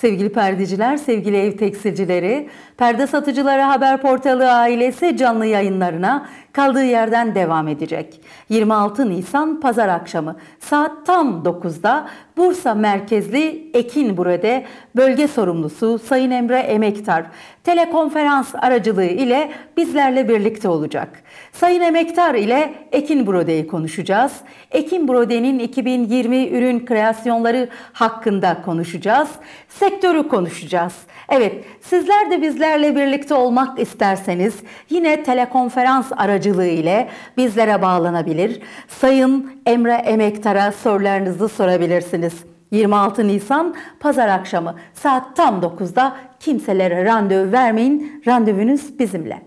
Sevgili perdeciler, sevgili ev tekstilcileri, perde satıcıları haber portalı ailesi canlı yayınlarına kaldığı yerden devam edecek. 26 Nisan pazar akşamı saat tam 9'da Bursa merkezli Ekin Burada bölge sorumlusu Sayın Emre Emektar telekonferans aracılığı ile bizlerle birlikte olacak. Sayın Emektar ile Ekin Brode'yi konuşacağız. Ekin Brode'nin 2020 ürün kreasyonları hakkında konuşacağız. Sek sektörü konuşacağız. Evet, sizler de bizlerle birlikte olmak isterseniz yine telekonferans aracılığı ile bizlere bağlanabilir. Sayın Emre Emektar'a sorularınızı sorabilirsiniz. 26 Nisan Pazar akşamı saat tam 9'da kimselere randevu vermeyin. Randevunuz bizimle.